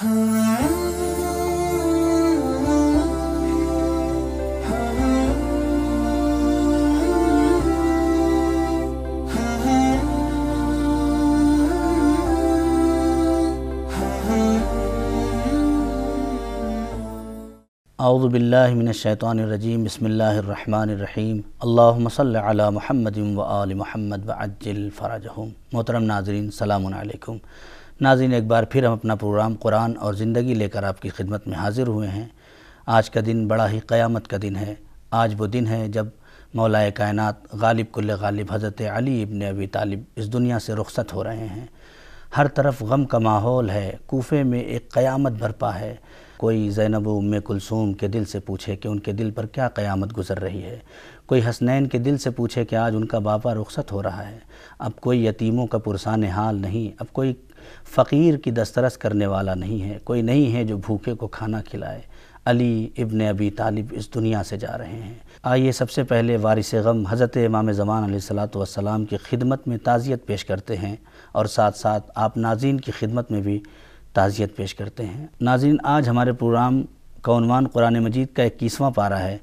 اعوذ بالله من الشيطان الرجيم بسم الله الرحمن الرحيم اللهم صل على محمد وآل محمد وعجل فرجهم محترم ناظرین سلام عليكم नाजिन एक बार फिर हम अपना प्रोग्राम कुरान और ज़िंदगी लेकर आपकी खिदमत में हाज़िर हुए हैं आज का दिन बड़ा ही क़यामत का दिन है आज वो दिन है जब मौलाए कायनत गालिब कुल गालिब हज़रत अली इबन अबी तालिब इस दुनिया से रुख़त हो रहे हैं हर तरफ गम का माहौल है कोफे में एक क़यामत भरपा है कोई जैनब उम कुलसूम के दिल से पूछे कि उनके दिल पर क्या क़यामत गुजर रही है कोई हसनैन के दिल से पूछे कि आज उनका बापा रुखसत हो रहा है अब कोई यतीमों का पुरसान हाल नहीं अब कोई फ़कीर की दस्तरस करने वाला नहीं है कोई नहीं है जो भूखे को खाना खिलाए अली इब्न अबी तालिब इस दुनिया से जा रहे हैं आइए सबसे पहले वारिस गम हज़रत इमाम ज़मान सलाम की खिदमत में ताज़ियत पेश करते हैं और साथ साथ आप नाजीन की खिदमत में भी ताज़ियत पेश करते हैं नाजीन आज हमारे प्रोग्राम कौनवान कुरान मजीद का इक्कीसवां पारा है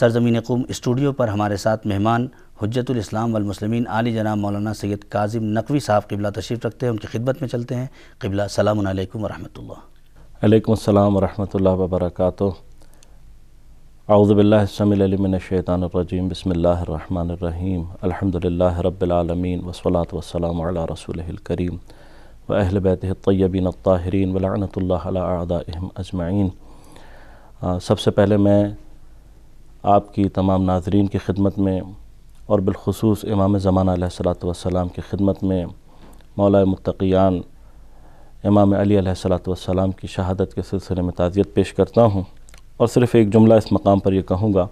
सरजमीन कुम स्टूडियो पर हमारे साथ मेहमान हजतुलस्लाम वलमसलमिन आली जनाब मौलाना सैद काजिम नकवी साहब किबला तशरीफ़ रखते हैं उनकी खिदमत में चलते हैं किबला सलाम वरहमल्लाम वरहल वबरक आउज़बिल्लाशमिलमिनशैतानरजीम बसमीम अलहमदिल्ल रबालमीन वसलात वसलाम रसूलकरीम व अहल बैतबिन ताहरीन वलानतम अजमाइन सबसे पहले मैं आपकी तमाम नाजरन की खिदमत में और बिलखसूस इमाम ज़माना वसलाम की खिदमत में मौलाए मुतक़ियान इमाम अली सलाम की शहादत के सिलसिले में ताज़ियत पेश करता हूँ और सिर्फ़ एक जुमला इस मकाम पर यह कहूँगा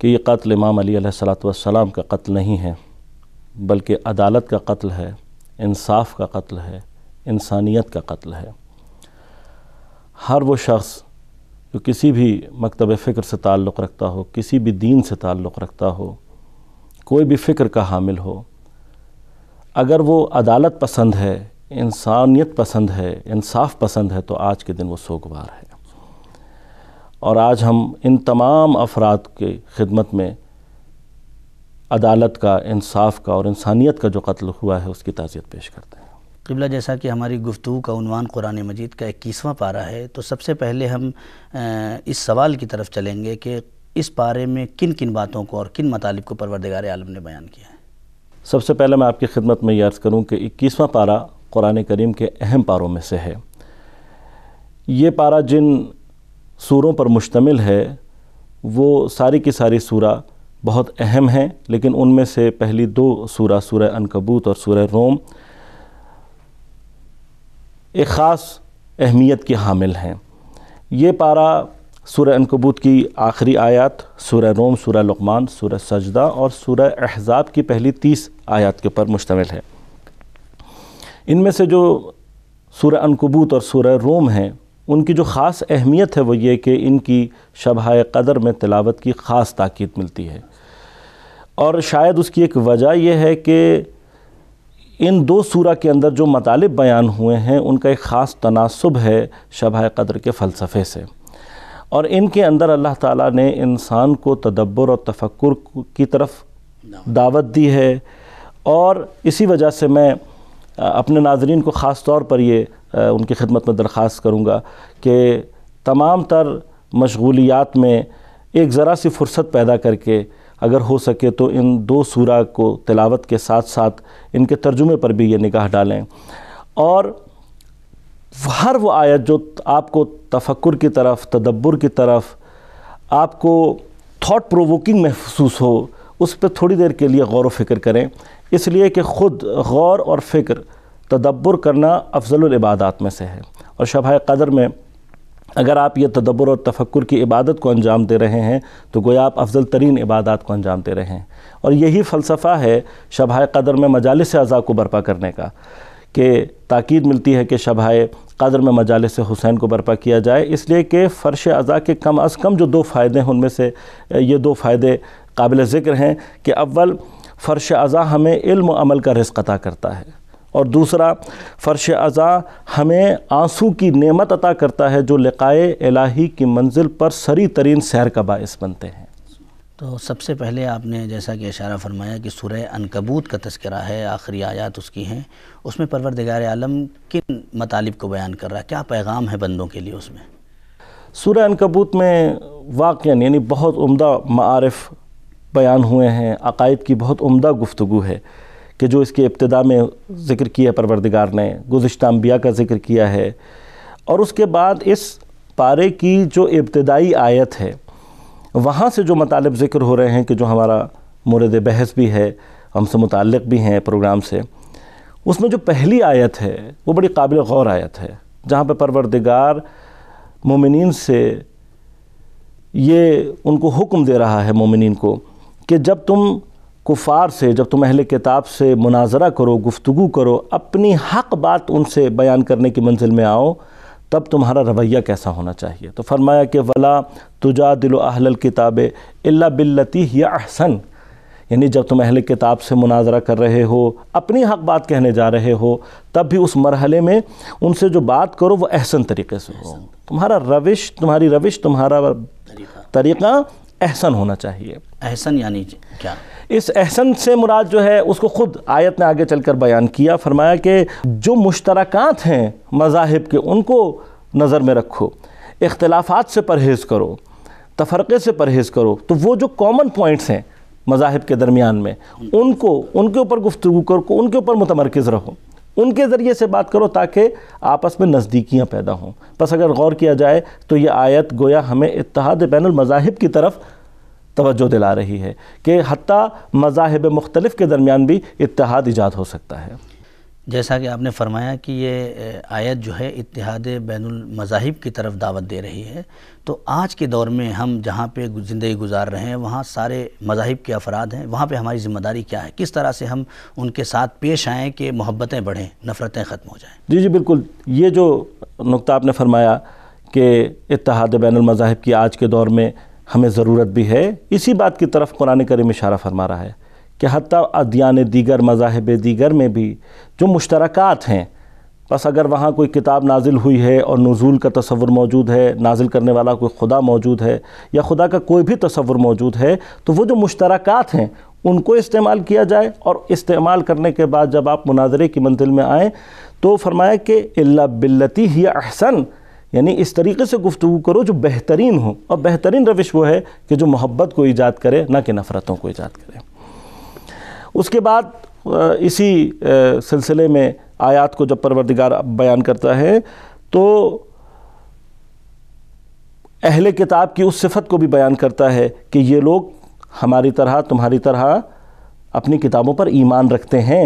कि ये कत्ल इमाम अली सलाम का कत्ल नहीं है बल्कि अदालत का कत्ल है इंसाफ का कत्ल है इंसानियत का कत्ल है हर वो शख्स जो किसी भी मकतब फ़िक्र से ताल्लुक़ रखता हो किसी भी दीन से ताल्लुक़ रखता हो कोई भी फ़िक्र का हामिल हो अगर वो अदालत पसंद है इंसानियत पसंद है इंसाफ पसंद है तो आज के दिन वो सोगवार है और आज हम इन तमाम अफराद के खिदमत में अदालत का इंसाफ का और इंसानियत का जो कत्ल हुआ है उसकी ताज़ियत पेश करते हैं किबला जैसा कि हमारी गुफ्तु का उनवान कुरान मजीद का इक्कीसवां पारा है तो सबसे पहले हम इस सवाल की तरफ चलेंगे कि इस बारे में किन किन बातों को और किन मतलब को परवरदगार आलम ने बयान किया है सबसे पहले मैं आपकी खिदमत में याद करूँ कि इक्कीसवां पारा कुरान करीम के अहम पारों में से है ये पारा जिन सूरों पर मुश्तमिल है वो सारी की सारी सूरा बहुत अहम हैं लेकिन उनमें से पहली दो सूरा सूर अनकबूत और सूर रोम एक ख़ास अहमियत की हामिल हैं ये पारा सूर्य अनकबूत की आखिरी आयत सूर्य रोम सूर्य लकमान सूर्य सजदा और सूर्य एहज़ाब की पहली तीस आयत के ऊपर मुश्तमिल है इनमें से जो सूर्य अनकबूत और सूर्य रोम हैं उनकी जो ख़ास अहमियत है वो ये कि इनकी शबह कदर में तिलावत की ख़ास ताक़द मिलती है और शायद उसकी एक वजह यह है कि इन दो सूरा के अंदर जो मतालब बयान हुए हैं उनका एक ख़ास तनासब है शबह कदर के फ़लसफ़े से और इनके अंदर अल्लाह ताला ने इंसान को तदब्बर और तफक्र की तरफ दावत दी है और इसी वजह से मैं अपने नाजरीन को ख़ास तौर पर ये उनकी खिदमत में दरख्वास करूँगा कि तमाम तर मशगूलियात में एक ज़रा सी फुर्सत पैदा करके अगर हो सके तो इन दो सूरा को तिलावत के साथ साथ इनके तर्जुमे पर भी ये निगाह डालें और हर वो आयत जो आपको तफक्र की तरफ तदब्बर की तरफ आपको थॉट प्रोवोकिंग महसूस हो उस पर थोड़ी देर के लिए गौर व फिक्र करें इसलिए कि ख़ुद गौर और फ़िक्र तदब्बर करना अफजल इबादत में से है और शबा कदर में अगर आप ये तदब्बर और तफक्र की इबादत को अंजाम दे रहे हैं तो गोया आप अफजल तरीन इबादत को अंजाम दे रहे हैं और यही फ़लसफ़ा है शबा कदर में मजालस अज़ा को बर्पा करने का के ताकद मिलती है कि शबाए कदर में मजालस हुसैन को बर्पा किया जाए इसलिए कि फ़र्श अज़ा के कम अज़ कम जो दो फ़ायदे हैं उनमें से ये दो फ़ायदे काबिल ज़िक्र हैं कि अव्वल फ़र्श अज़ा हमें इल्मल का रिस्क अता करता है और दूसरा फ़र्श अज़ा हमें आंसू की नेमत अता करता है जो लिकाए इलाही की मंजिल पर सरी तरीन सैर का बायस बनते हैं तो सबसे पहले आपने जैसा कि इशारा फरमाया कि सुरह अनकबूत का तस्करा है आखिरी आयात उसकी हैं उसमें परवरदिगार आलम किन मतालब को बयान कर रहा है क्या पैगाम है बंदों के लिए उसमें सुरह अनकबूत में वाक़ यानी बहुत उम्दा मारफ़ बयान हुए हैं अकायद की बहुत उम्दा गुफ्तु है कि जो इसके इब्तदा में ज़िक्र किया परवरदिगार ने गुज्त अम्बिया का ज़िक्र किया है और उसके बाद इस पारे की जो इब्तदाई आयत है वहाँ से जो मतलब ज़िक्र हो रहे हैं कि जो हमारा मुरद बहस भी है हमसे मुतल भी हैं प्रोग्राम से उसमें जो पहली आयत है वो बड़ी काबिल गौर आयत है जहाँ पर परवरदिगार मोमिन से ये उनको हुक्म दे रहा है मोमिन को कि जब तुम कुफार से जब तुम अहल किताब से मुनाजरा करो गुफ्तु करो अपनी हक बात उनसे बयान करने की मंजिल में आओ तब तुम्हारा रवैया कैसा होना चाहिए तो फरमाया कि वला तुजा दिलो अहल किताब अल्ला बिल्लती या अहसन यानी जब तुम अहल किताब से मुनाजरा कर रहे हो अपनी हक बात कहने जा रहे हो तब भी उस मरहले में उनसे जो बात करो वो अहसन तरीके से हो तुम्हारा रविश तुम्हारी रविश तुम्हारा तरीका एहसन होना चाहिए एहसन यानी क्या इस एहसन से मुराद जो है उसको ख़ुद आयत ने आगे चल कर बयान किया फरमाया कि जो मुश्तरक हैं मजाहब के उनको नज़र में रखो इख्तलाफात से परहेज़ करो तफरक़े से परहेज़ करो तो वो जो कॉमन पॉइंट्स हैं मजाहब के दरमियान में उनको उनके ऊपर गुफ्तु करो उनके ऊपर मुतमरकज़ रहो उनके ज़रिए से बात करो ताकि आपस में नज़दीकियाँ पैदा हों बस अगर गौर किया जाए तो ये आयत गोया हमें इतहाद पैनल मजाहब की तरफ तोज्जो दिला रही है कि हती मजाहब मुख्तलफ़ के दरमियान भी इतिहाद ईजाद हो सकता है जैसा कि आपने फरमाया कि ये आयत जो है इतिहाद अमजाहब की तरफ दावत दे रही है तो आज के दौर में हम जहाँ पे ज़िंदगी गुजार रहे हैं वहाँ सारे मजाहिब के अफराद हैं वहाँ पे हमारी ज़िम्मेदारी क्या है किस तरह से हम उनके साथ पेश आएँ कि मोहब्बतें बढ़ें नफ़रतें ख़त्म हो जाएँ जी जी बिल्कुल ये जो नुकता आपने फरमाया कि इतिहाद बैन अमजाहब की आज के दौर में हमें ज़रूरत भी है इसी बात की तरफ कुरान करीम इशारा फरमा रहा है कि हती अदियान दीगर मजाहब दीगर में भी जो मुश्तरक हैं बस अगर वहाँ कोई किताब नाजिल हुई है और नज़ूल का तस्वुर मौजूद है नाजिल करने वाला कोई खुदा मौजूद है या खुदा का कोई भी तस्वुर मौजूद है तो वो जो मुश्तरक हैं उनको इस्तेमाल किया जाए और इस्तेमाल करने के बाद जब आप मुनाजरे की मंजिल में आएँ तो फरमाया कि बिल्लती ही अहसन यानी इस तरीके से गुफ्तु करो जो बेहतरीन हो और बेहतरीन रविश वो है कि जो मोहब्बत को ईजाद करे ना कि नफ़रतों को ईजाद करे उसके बाद इसी सिलसिले में आयात को जब परवरदिगार बयान करता है तो अहल किताब की उस सिफत को भी बयान करता है कि ये लोग हमारी तरह तुम्हारी तरह अपनी किताबों पर ईमान रखते हैं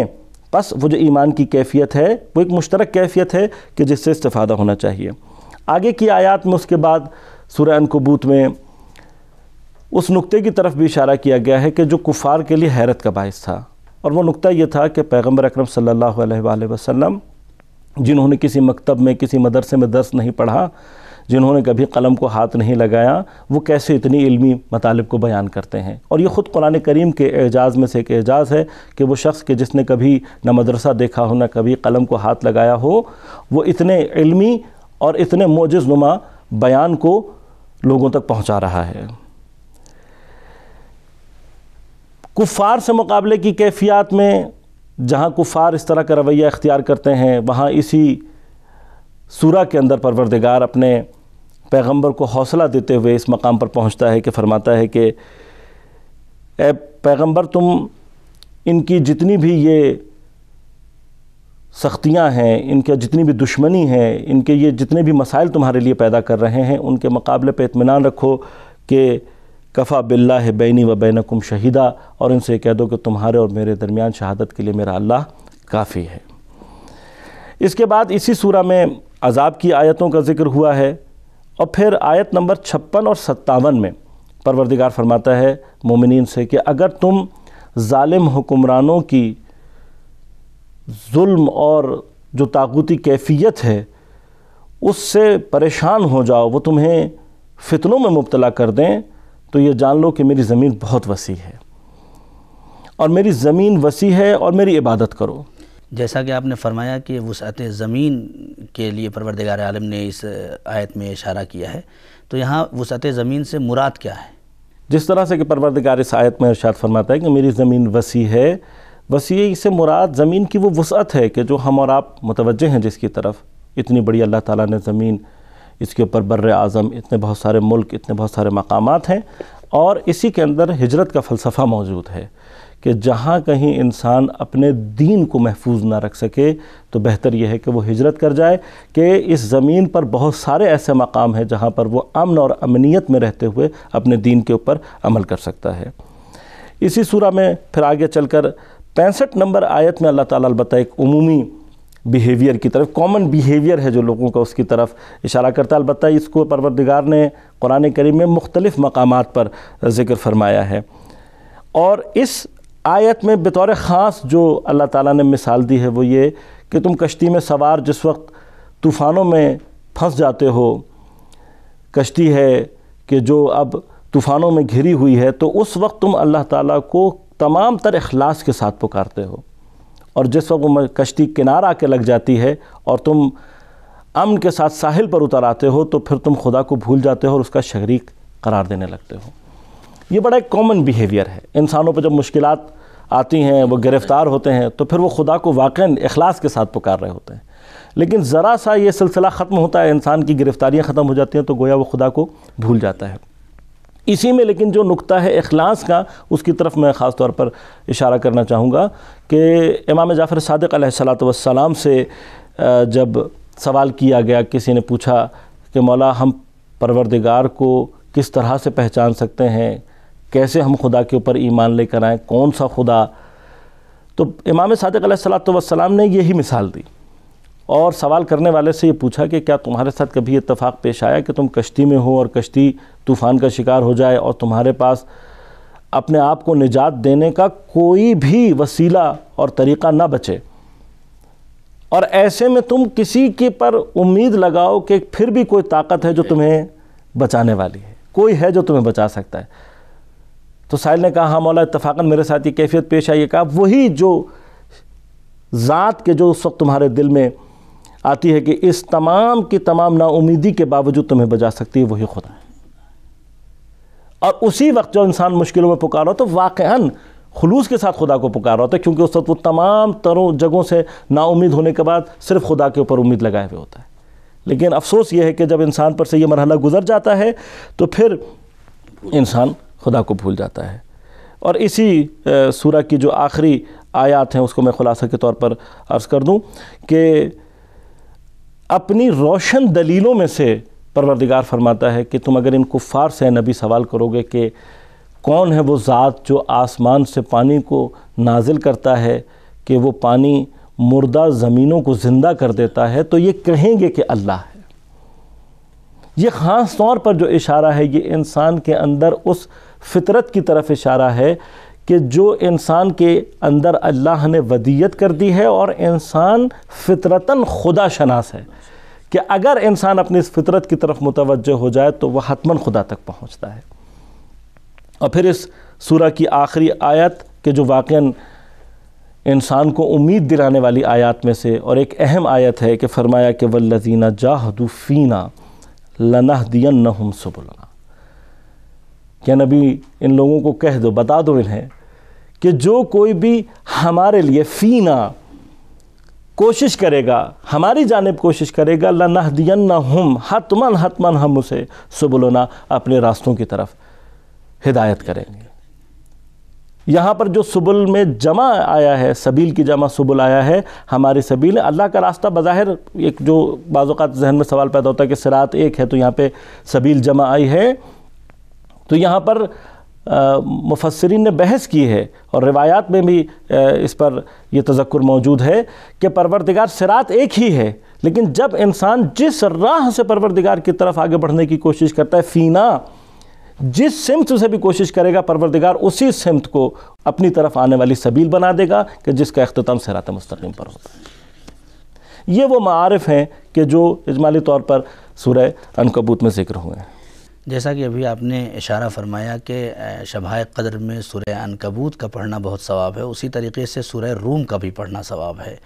बस वो जो ईमान की कैफियत है वो एक मुश्तरक कैफियत है कि जिससे इस्तफादा होना चाहिए आगे की आयात में उसके बाद सुरैन कबूत में उस नुक्ते की तरफ भी इशारा किया गया है कि जो कुफ़ार के लिए हैरत का बायस था और वो नुक्ता ये था कि पैगम्बर अक्रम सल्लल्लाहु अलैहि वसल्लम जिन्होंने किसी मकतब में किसी मदरसे में दर्स नहीं पढ़ा जिन्होंने कभी कलम को हाथ नहीं लगाया वो कैसे इतनी इल्मी मतालब को बयान करते हैं और ये ख़ुद कुरान करीम के एजाज़ में से एक एजाज़ है कि वो शख्स के जिसने कभी न मदरसा देखा हो ना कभी कलम को हाथ लगाया हो वो इतने इल्मी और इतने नुमा बयान को लोगों तक पहुंचा रहा है कुफ़ार से मुकाबले की कैफियत में जहां कुफ़ार इस तरह का रवैया इख्तियार करते हैं वहां इसी सूरा के अंदर परवरदिगार अपने पैगंबर को हौसला देते हुए इस मकाम पर पहुंचता है कि फरमाता है कि ए पैगंबर तुम इनकी जितनी भी ये सख्तियाँ हैं इनके जितनी भी दुश्मनी है इनके ये जितने भी मसाइल तुम्हारे लिए पैदा कर रहे हैं उनके मुकाबले पर इतमान रखो कि कफ़ा बिल्ला है बैनी व बैनकुम शहीदा और इनसे कह दो कि तुम्हारे और मेरे दरमियान शहादत के लिए मेरा अल्लाह काफ़ी है इसके बाद इसी सूरह में अजाब की आयतों का जिक्र हुआ है और फिर आयत नंबर छप्पन और सत्तावन में परवरदिगार फरमाता है मोमिन से कि अगर तुम ालिम हुक्मरानों की जुल्म और जो ताकूती कैफियत है उससे परेशान हो जाओ वो तुम्हें फितनों में मुबतला कर दें तो ये जान लो कि मेरी ज़मीन बहुत वसी है और मेरी ज़मीन वसी है और मेरी इबादत करो जैसा कि आपने फरमाया कि वसअत ज़मीन के लिए परवरदगार आलम ने इस आयत में इशारा किया है तो यहाँ वसअत ज़मीन से मुराद क्या है जिस तरह से कि परवरदगार इस आयत में इर्शाद फरमाता है कि मेरी ज़मीन वसी है बस ये इसे मुराद ज़मीन की वो वसअत है कि जो हम और आप मुतवजह हैं जिसकी तरफ इतनी बड़ी अल्लाह ताला ने ज़मीन इसके ऊपर बर अज़म इतने बहुत सारे मुल्क इतने बहुत सारे मकाम हैं और इसी के अंदर हिजरत का फ़लसफ़ा मौजूद है कि जहाँ कहीं इंसान अपने दीन को महफूज ना रख सके तो बेहतर यह है कि वो हिजरत कर जाए कि इस ज़मीन पर बहुत सारे ऐसे मकाम हैं जहाँ पर वो अमन और अमनीत में रहते हुए अपने दीन के ऊपर अमल कर सकता है इसी सूरा में फिर आगे चलकर पैंसठ नंबर आयत में अल्लाह ताला अलबत् एक उमूमी बिहेवियर की तरफ कॉमन बिहेवियर है जो लोगों का उसकी तरफ इशारा करता है अलबत् इसको परवरदिगार ने कुरान करीम में मुख्तलिफ़ मकाम पर ज़िक्र फरमाया है और इस आयत में बतौर ख़ास जो अल्लाह ताला ने मिसाल दी है वो ये कि तुम कश्ती में सवार जिस वक्त तूफ़ानों में फंस जाते हो कश्ती है कि जो अब तूफ़ानों में घिरी हुई है तो उस वक्त तुम अल्लाह ताला को तमाम तर अखलास के साथ पुकारते हो और जिस वक्त वो कश्ती किनारा आके लग जाती है और तुम अमन के साथ साहिल पर उतर आते हो तो फिर तुम खुदा को भूल जाते हो और उसका शरीक करार देने लगते हो ये बड़ा एक कॉमन बिहेवियर है इंसानों पर जब मुश्किल आती हैं वो गिरफ़्तार होते हैं तो फिर वो खुदा को वाकई अखलास के साथ पुकार रहे होते हैं लेकिन ज़रा सा ये सिलसिला ख़त्म होता है इंसान की गिरफ़्तारियाँ ख़त्म हो जाती हैं तो गोया वो खुदा को भूल जाता है इसी में लेकिन जो नुकता है अखलास का उसकी तरफ मैं ख़ास तौर पर इशारा करना चाहूँगा कि इमाम जाफ़र सदक सलाम से जब सवाल किया गया किसी ने पूछा कि मौला हम परवरदिगार को किस तरह से पहचान सकते हैं कैसे हम खुदा के ऊपर ईमान लेकर आएँ कौन सा खुदा तो इमाम सदक सलाम ने यही मिसाल दी और सवाल करने वाले से ये पूछा कि क्या तुम्हारे साथ कभी इतफाक़ पेश आया कि तुम कश्ती में हो और कश्ती तूफ़ान का शिकार हो जाए और तुम्हारे पास अपने आप को निजात देने का कोई भी वसीला और तरीक़ा ना बचे और ऐसे में तुम किसी के पर उम्मीद लगाओ कि फिर भी कोई ताकत है जो तुम्हें बचाने वाली है कोई है जो तुम्हें बचा सकता है तो साहिल ने कहा हाँ मौला इतफाक़न मेरे साथ ये कैफियत पेश आई कहा वही जो ज़ात के जो उस वक्त तुम्हारे दिल में आती है कि इस तमाम की तमाम नाउमीदी के बावजूद तुम्हें बजा सकती है वही खुदा है और उसी वक्त जो इंसान मुश्किलों में पुकार रहा तो वाक़ खलूस के साथ खुदा को पुकार रहा होता है क्योंकि उस वक्त वो तमाम तरों जगहों से नाउमीद होने के बाद सिर्फ खुदा के ऊपर उम्मीद लगाए हुए होता है लेकिन अफसोस ये है कि जब इंसान पर से ये मरहला गुजर जाता है तो फिर इंसान खुदा को भूल जाता है और इसी सूर्य की जो आखिरी आयात हैं उसको मैं ख़ुलासा के तौर पर अर्ज़ कर दूँ कि अपनी रोशन दलीलों में से परवरदिगार फरमाता है कि तुम अगर इन कुफ़ार से नबी सवाल करोगे कि कौन है वो ज़ात जो आसमान से पानी को नाजिल करता है कि वो पानी मुर्दा ज़मीनों को ज़िंदा कर देता है तो ये कहेंगे कि अल्लाह है ये ख़ास तौर पर जो इशारा है ये इंसान के अंदर उस फितरत की तरफ इशारा है कि जो इंसान के अंदर अल्लाह ने वदियत कर दी है और इंसान फितरतन खुदा शनास है कि अगर इंसान अपनी इस फितरत की तरफ मुतवज़ हो जाए तो वह हतमन खुदा तक पहुँचता है और फिर इस सूरह की आखिरी आयत के जो वाक़ इंसान को उम्मीद दिलाने वाली आयत में से और एक अहम आयत है कि फ़रमाया कि वल्लजीना जाहदुफ़ीना लनह दियन न हम सुबुलना या नबी इन लोगों को कह दो बता दो इन्हें कि जो कोई भी हमारे लिए फ़ीना कोशिश करेगा हमारी जानब कोशिश करेगा ना हम हतमन हतमन हम उसे सुबुलना अपने रास्तों की तरफ हिदायत करेंगे यहाँ पर जो सुबुल में जमा आया है सबील की जमा सुबुल आया है हमारी सबील अल्लाह का रास्ता बज़ाहिर एक जो बाज़ात जहन में सवाल पैदा होता है कि सिरात एक है तो यहाँ पे सबील जमा आई है तो यहाँ पर मुफसरीन ने बहस की है और रिवायात में भी इस पर यह तजक्र मौजूद है कि परवरदिगार सिरात एक ही है लेकिन जब इंसान जिस राह से परवरदिगार की तरफ आगे बढ़ने की कोशिश करता है फ़ीना जिस सिमत से भी कोशिश करेगा परवरदिगार उसी सिमत को अपनी तरफ आने वाली सबील बना देगा कि जिसका अख्ताम सरात मुस्तकम पर होता है ये वो मारफ़ हैं कि जो इजमाली तौर पर सुरह अनकबूत में जिक्र हुए हैं जैसा कि अभी आपने इशारा फरमाया कि शबा कदर में सूर्य अनकबूत का पढ़ना बहुत सवाब है उसी तरीके से सुरह रूम का भी पढ़ना सवाब है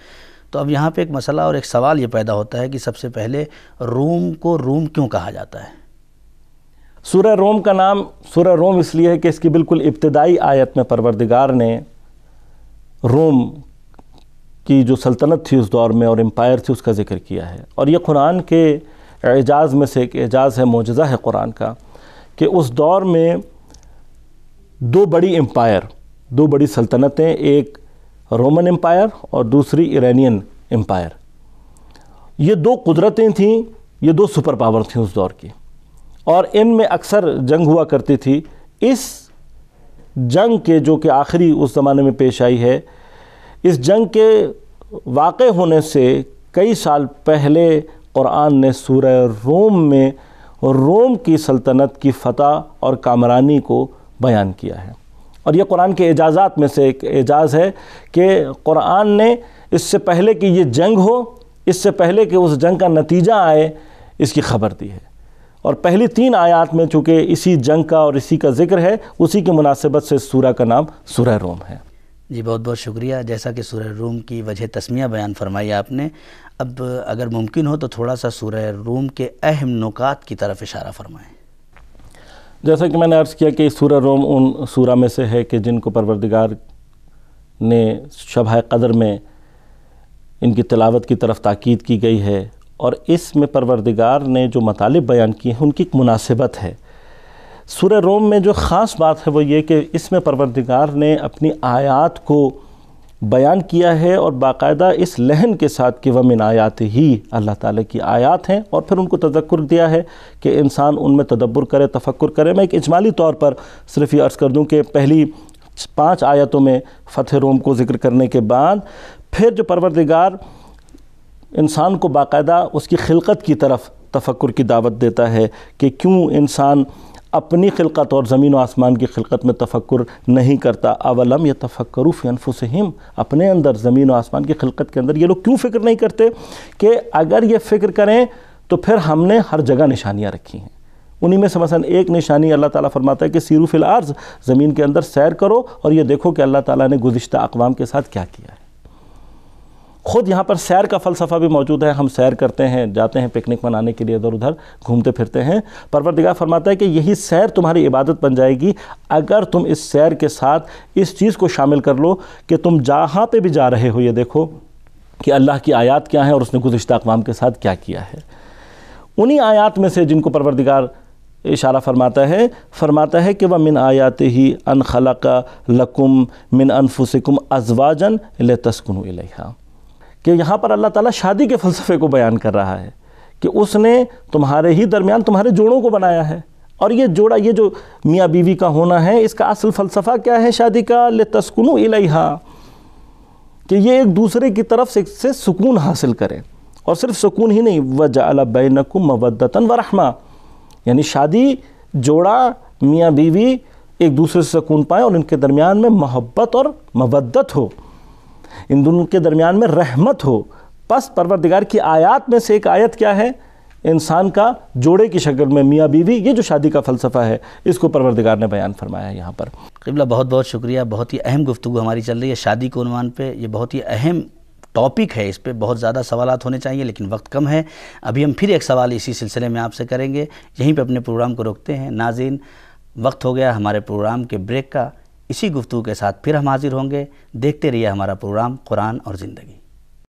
तो अब यहाँ पे एक मसला और एक सवाल ये पैदा होता है कि सबसे पहले रूम को रूम क्यों कहा जाता है सुरह रोम का नाम सुरह रोम इसलिए है कि इसकी बिल्कुल इब्तदाई आयत में परवरदिगार ने रोम की जो सल्तनत थी उस दौर में और एम्पायर थी उसका जिक्र किया है और ये कुरान के एजाज़ में से एक एजाज़ है मोजा है कुरान का कि उस दौर में दो बड़ी एम्पायर दो बड़ी सल्तनतें एक रोमन एम्पायर और दूसरी इरानियन एम्पायर ये दो कुदरतें थीं ये दो सुपर पावर थीं उस दौर की और इन में अक्सर जंग हुआ करती थी इस जंग के जो कि आखिरी उस ज़माने में पेश आई है इस जंग के वाक़ होने से कई साल पहले क़ुरान ने सूर रोम में रोम की सल्तनत की फतह और कामरानी को बयान किया है और यह कुरान के एजाज़ात में से एक एजाज़ है कि कुरान ने इससे पहले कि ये जंग हो इससे पहले कि उस जंग का नतीजा आए इसकी खबर दी है और पहली तीन आयात में चूँकि इसी जंग का और इसी का जिक्र है उसी की मुनासिबत से सूरा का नाम सूर रोम है जी बहुत बहुत शुक्रिया जैसा कि सूर्य रूम की वजह तस्मिया बयान फरमाई आपने अब अगर मुमकिन हो तो थोड़ा सा सूर्य रूम के अहम नुकात की तरफ इशारा फरमाएँ जैसा कि मैंने अर्ज़ किया कि सूर्य रोम उन सूरा में से है कि जिनको परवरदिगार ने शबह कदर में इनकी तलावत की तरफ ताक़द की गई है और इसमें परवरदिगार ने जो मतालब बयान किए हैं उनकी एक मुनासिबत है सूर्य रोम में जो ख़ास बात है वो ये कि इसमें परवरदिगार ने अपनी आयात को बयान किया है और बाकायदा इस लहन के साथ कि वमिन आयात ही अल्लाह ताला की आयात हैं और फिर उनको तजक्र दिया है कि इंसान उनमें तदब्बर करे तफक्र करे मैं एक इजमाली तौर पर सिर्फ ये अर्ज़ कर दूँ कि पहली पांच आयतों में फ़तह रोम को ज़िक्र करने के बाद फिर जो परवरदिगार इंसान को बाकायदा उसकी खिलकत की तरफ तफक्र की दावत देता है कि क्यों इंसान अपनी खिलकत और ज़मीन व आसमान की खिलकत में तफक्र नहीं करता अवलम या तफक्रू फ़नफसम अपने अंदर ज़मीन व आसमान की खिलकत के अंदर ये लोग क्यों फ़िक्र नहीं करते कि अगर ये फ़िक्र करें तो फिर हमने हर जगह निशानियाँ रखी हैं उन्हीं में से मसलन एक निशानी अल्लाह ताला फरमाता है कि सीरू फिल आर्ज़ ज़मीन के अंदर सैर करो और ये देखो कि अल्लाह ताला ने गुज्त अकवाम के साथ क्या किया है खुद यहाँ पर सैर का फ़लसफ़ा भी मौजूद है हम सैर करते हैं जाते हैं पिकनिक मनाने के लिए इधर उधर घूमते फिरते हैं परवरदिगार फरमाता है कि यही सैर तुम्हारी इबादत बन जाएगी अगर तुम इस सैर के साथ इस चीज़ को शामिल कर लो कि तुम जहाँ पे भी जा रहे हो ये देखो कि अल्लाह की आयात क्या है और उसने गुजशत अकवाम के साथ क्या किया है उन्हीं आयात में से जिनको परवरदिगार इशारा फरमाता है फरमाता है कि वह मिन आयात ही अन खलक लकुम मिन अनफुसकुम अजवाजन ल तस्कुन कि यहाँ पर अल्लाह ताला शादी के फ़लसफ़े को बयान कर रहा है कि उसने तुम्हारे ही दरमियान तुम्हारे जोड़ों को बनाया है और ये जोड़ा ये जो मियाँ बीवी का होना है इसका असल फ़लसफ़ा क्या है शादी का ले तस्कुनु इलाहा कि ये एक दूसरे की तरफ से, से सुकून हासिल करें और सिर्फ सुकून ही नहीं व जाला बैनकुम मवदतन व रहमा यानी शादी जोड़ा मियाँ बीवी एक दूसरे से सुकून पाएँ और इनके दरमियान में मोहब्बत और मवदत हो इन दोनों के दरमियान में रहमत हो बस परवरदिगार की आयत में से एक आयत क्या है इंसान का जोड़े की शक्ल में मियाँ बीवी ये जो शादी का फ़लसफ़ा है इसको परवरदिगार ने बयान फरमाया है यहाँ पर किबला बहुत बहुत शुक्रिया बहुत ही अहम गुफ्तु हमारी चल रही है शादी के अनुमान पर यह बहुत ही अहम टॉपिक है इस पर बहुत ज़्यादा सवाल होने चाहिए लेकिन वक्त कम है अभी हम फिर एक सवाल इसी सिलसिले में आपसे करेंगे यहीं पर अपने प्रोग्राम को रोकते हैं नाजिन वक्त हो गया हमारे प्रोग्राम के ब्रेक का इसी गुफ्तु के साथ फिर हम हाजिर होंगे देखते रहिए हमारा प्रोग्राम कुरान और ज़िंदगी